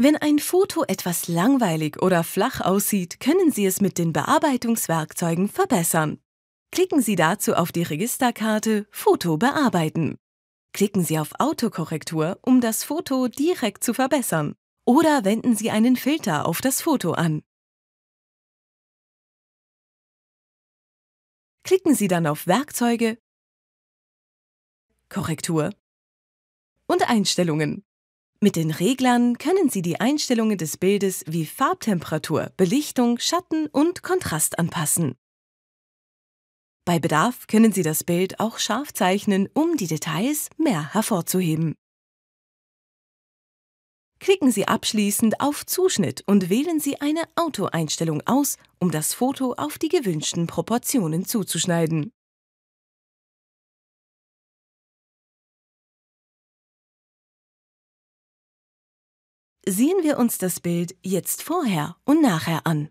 Wenn ein Foto etwas langweilig oder flach aussieht, können Sie es mit den Bearbeitungswerkzeugen verbessern. Klicken Sie dazu auf die Registerkarte Foto bearbeiten. Klicken Sie auf Autokorrektur, um das Foto direkt zu verbessern. Oder wenden Sie einen Filter auf das Foto an. Klicken Sie dann auf Werkzeuge, Korrektur und Einstellungen. Mit den Reglern können Sie die Einstellungen des Bildes wie Farbtemperatur, Belichtung, Schatten und Kontrast anpassen. Bei Bedarf können Sie das Bild auch scharf zeichnen, um die Details mehr hervorzuheben. Klicken Sie abschließend auf Zuschnitt und wählen Sie eine Autoeinstellung aus, um das Foto auf die gewünschten Proportionen zuzuschneiden. sehen wir uns das Bild jetzt vorher und nachher an.